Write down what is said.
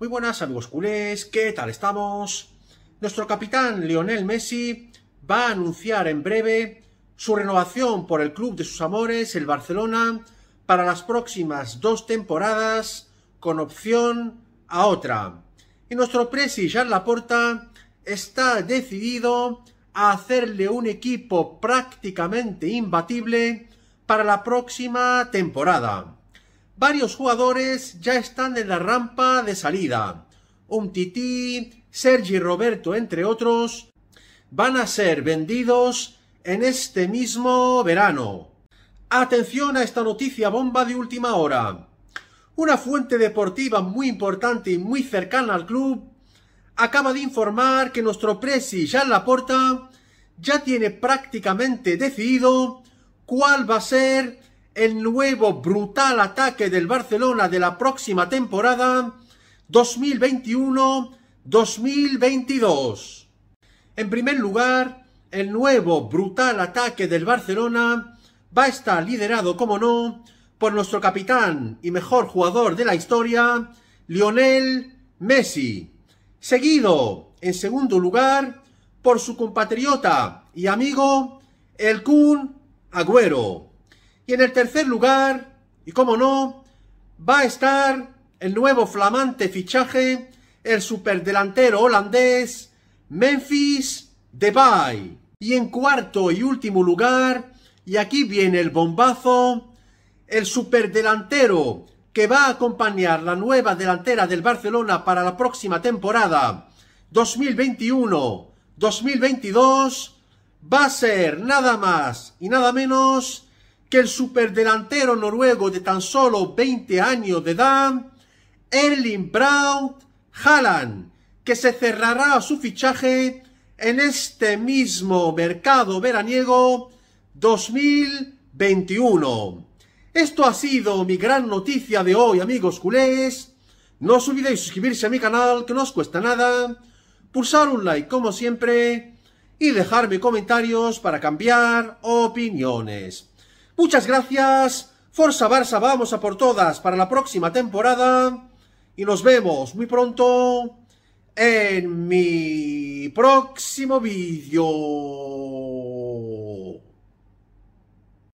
Muy buenas amigos culés, ¿qué tal estamos? Nuestro capitán Lionel Messi va a anunciar en breve su renovación por el club de sus amores, el Barcelona, para las próximas dos temporadas con opción a otra. Y nuestro presi Laporta está decidido a hacerle un equipo prácticamente imbatible para la próxima temporada. Varios jugadores ya están en la rampa de salida. Umtiti, Sergi Roberto, entre otros, van a ser vendidos en este mismo verano. Atención a esta noticia bomba de última hora. Una fuente deportiva muy importante y muy cercana al club acaba de informar que nuestro presi Jean Laporta ya tiene prácticamente decidido cuál va a ser el nuevo brutal ataque del Barcelona de la próxima temporada 2021-2022. En primer lugar, el nuevo brutal ataque del Barcelona va a estar liderado, como no, por nuestro capitán y mejor jugador de la historia, Lionel Messi. Seguido, en segundo lugar, por su compatriota y amigo, el Kun Agüero. Y en el tercer lugar, y cómo no, va a estar el nuevo flamante fichaje, el superdelantero holandés Memphis Depay. Y en cuarto y último lugar, y aquí viene el bombazo, el superdelantero que va a acompañar la nueva delantera del Barcelona para la próxima temporada 2021-2022 va a ser nada más y nada menos que el superdelantero noruego de tan solo 20 años de edad, Erling Braut Haaland, que se cerrará su fichaje en este mismo mercado veraniego 2021. Esto ha sido mi gran noticia de hoy, amigos culés. No os olvidéis suscribirse a mi canal, que no os cuesta nada, pulsar un like como siempre y dejarme comentarios para cambiar opiniones. Muchas gracias. Forza Barça, vamos a por todas para la próxima temporada. Y nos vemos muy pronto en mi próximo vídeo.